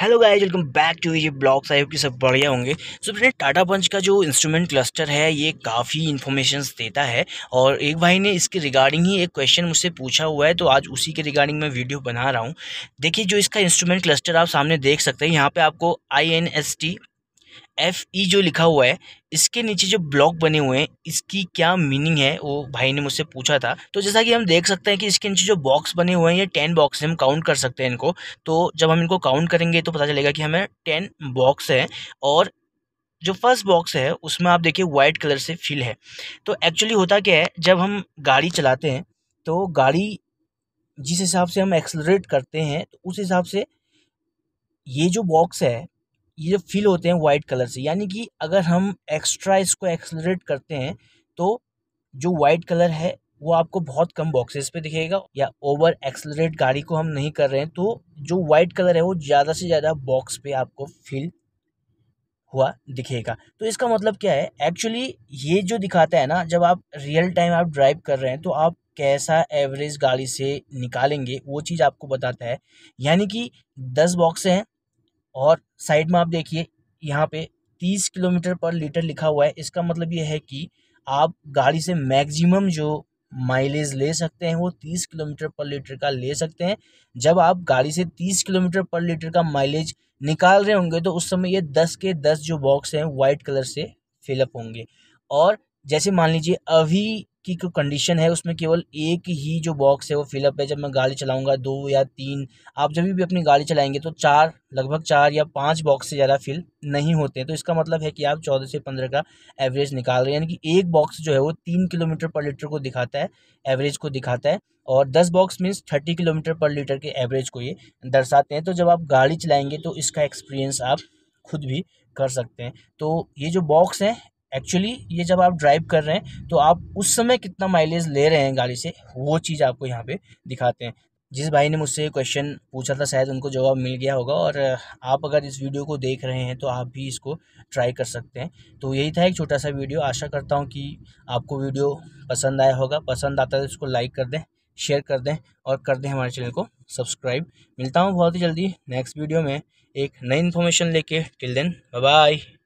hello guys welcome back to ये blogs I कि सब बढ़िया होंगे so so, friend Tata punch का जो इंस्ट्रूमेंट क्लस्टर है ये काफ़ी इन्फॉर्मेशन देता है और एक भाई ने इसके रिगार्डिंग ही एक क्वेश्चन मुझसे पूछा हुआ है तो आज उसी के रिगार्डिंग मैं वीडियो बना रहा हूँ देखिए जो इसका इंस्ट्रूमेंट क्लस्टर आप सामने देख सकते हैं यहाँ पर आपको I N S T F E e जो लिखा हुआ है इसके नीचे जो ब्लॉक बने हुए हैं इसकी क्या मीनिंग है वो भाई ने मुझसे पूछा था तो जैसा कि हम देख सकते हैं कि इसके नीचे जो बॉक्स बने हुए हैं ये टेन बॉक्स हम काउंट कर सकते हैं इनको तो जब हम इनको काउंट करेंगे तो पता चलेगा कि हमें टेन बॉक्स है और जो फर्स्ट बॉक्स है उसमें आप देखिए वाइट कलर से फिल है तो एक्चुअली होता क्या है जब हम गाड़ी चलाते हैं तो गाड़ी जिस हिसाब से हम एक्सलरेट करते हैं तो उस हिसाब से ये जो बॉक्स है ये जो फील होते हैं वाइट कलर से यानी कि अगर हम एक्स्ट्रा इसको एक्सलरेट करते हैं तो जो वाइट कलर है वो आपको बहुत कम बॉक्सेस पे दिखेगा या ओवर एक्सलरेट गाड़ी को हम नहीं कर रहे हैं तो जो वाइट कलर है वो ज़्यादा से ज़्यादा बॉक्स पे आपको फील हुआ दिखेगा तो इसका मतलब क्या है एक्चुअली ये जो दिखाता है ना जब आप रियल टाइम आप ड्राइव कर रहे हैं तो आप कैसा एवरेज गाड़ी से निकालेंगे वो चीज़ आपको बताता है यानी कि दस बॉक्स हैं और साइड में आप देखिए यहाँ पे तीस किलोमीटर पर लीटर लिखा हुआ है इसका मतलब ये है कि आप गाड़ी से मैक्सिमम जो माइलेज ले सकते हैं वो तीस किलोमीटर पर लीटर का ले सकते हैं जब आप गाड़ी से तीस किलोमीटर पर लीटर का माइलेज निकाल रहे होंगे तो उस समय ये दस के दस जो बॉक्स हैं वाइट कलर से फिलअप होंगे और जैसे मान लीजिए अभी की जो कंडीशन है उसमें केवल एक ही जो बॉक्स है वो फिलअप है जब मैं गाड़ी चलाऊंगा दो या तीन आप जब भी अपनी गाड़ी चलाएंगे तो चार लगभग चार या पाँच बॉक्स से ज़्यादा फिल नहीं होते हैं तो इसका मतलब है कि आप चौदह से पंद्रह का एवरेज निकाल रहे हैं यानी कि एक बॉक्स जो है वो तीन किलोमीटर पर लीटर को दिखाता है एवरेज को दिखाता है और दस box means thirty kilometre per litre के एवरेज को ये दर्शाते हैं तो जब आप गाड़ी चलाएँगे तो इसका एक्सपीरियंस आप खुद भी कर सकते हैं तो ये जो बॉक्स हैं एक्चुअली ये जब आप ड्राइव कर रहे हैं तो आप उस समय कितना माइलेज ले रहे हैं गाड़ी से वो चीज़ आपको यहाँ पे दिखाते हैं जिस भाई ने मुझसे क्वेश्चन पूछा था शायद उनको जवाब मिल गया होगा और आप अगर इस वीडियो को देख रहे हैं तो आप भी इसको ट्राई कर सकते हैं तो यही था एक छोटा सा वीडियो आशा करता हूँ कि आपको वीडियो पसंद आया होगा पसंद आता है तो इसको लाइक कर दें शेयर कर दें और कर दें हमारे चैनल को सब्सक्राइब मिलता हूँ बहुत ही जल्दी नेक्स्ट वीडियो में एक नई इन्फॉर्मेशन लेके टिल देन बाय